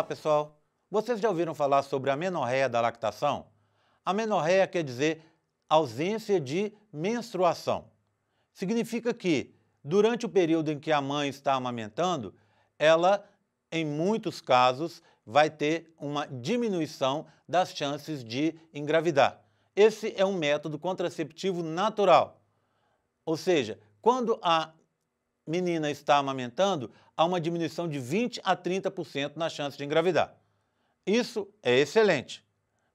Olá, pessoal! Vocês já ouviram falar sobre a menorréia da lactação? A menorréia quer dizer ausência de menstruação. Significa que, durante o período em que a mãe está amamentando, ela, em muitos casos, vai ter uma diminuição das chances de engravidar. Esse é um método contraceptivo natural. Ou seja, quando a menina está amamentando, há uma diminuição de 20 a 30% na chance de engravidar. Isso é excelente,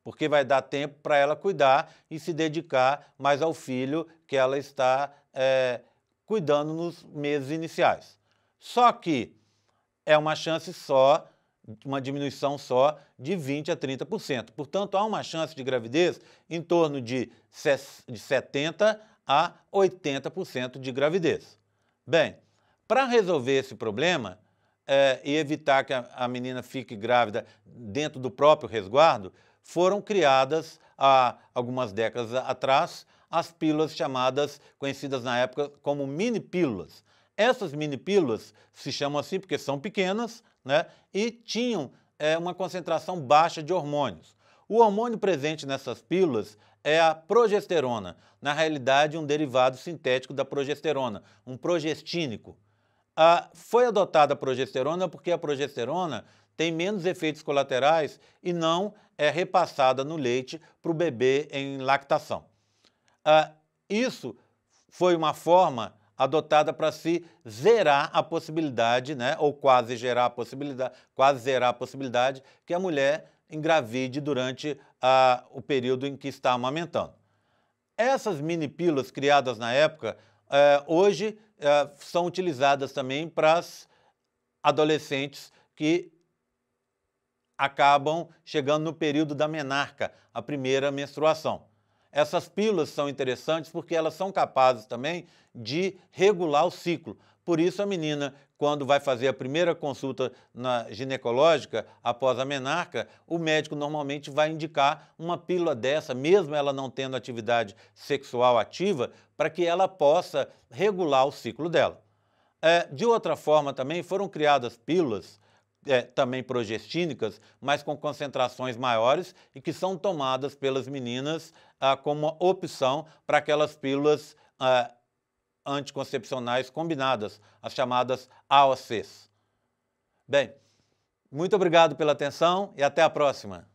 porque vai dar tempo para ela cuidar e se dedicar mais ao filho que ela está é, cuidando nos meses iniciais. Só que é uma chance só, uma diminuição só de 20 a 30%. Portanto, há uma chance de gravidez em torno de 70 a 80% de gravidez. Bem, para resolver esse problema é, e evitar que a, a, menina fique grávida dentro do próprio resguardo, foram criadas há algumas décadas atrás as pílulas chamadas, conhecidas na época como mini pílulas. Essas mini pílulas se chamam assim porque são pequenas né, e tinham é, uma concentração baixa de hormônios. O hormônio presente nessas pílulas é a progesterona, na realidade um derivado sintético da progesterona, um progestínico foi adotada a progesterona porque a progesterona tem menos efeitos colaterais e não é repassada no leite para o bebê em lactação. isso foi uma forma adotada para se zerar a possibilidade, né, ou quase gerar a possibilidade, quase zerar a possibilidade que a mulher engravide durante o período em que está amamentando. Essas mini pílulas criadas na época, eh, hoje eh, são utilizadas também para as adolescentes que acabam chegando no período da menarca, a primeira menstruação. Essas pílulas são interessantes porque elas são capazes também de regular o ciclo. Por isso, a menina, quando vai fazer a primeira consulta na ginecológica, após a menarca, o médico normalmente vai indicar uma pílula dessa, mesmo ela não tendo atividade sexual ativa, para que ela possa regular o ciclo dela. É, de outra forma, também foram criadas pílulas é, também progestínicas, mas com concentrações maiores e que são tomadas pelas meninas ah, como opção para aquelas pílulas ah, anticoncepcionais combinadas, as chamadas AOCs. Bem, muito obrigado pela atenção e até a próxima.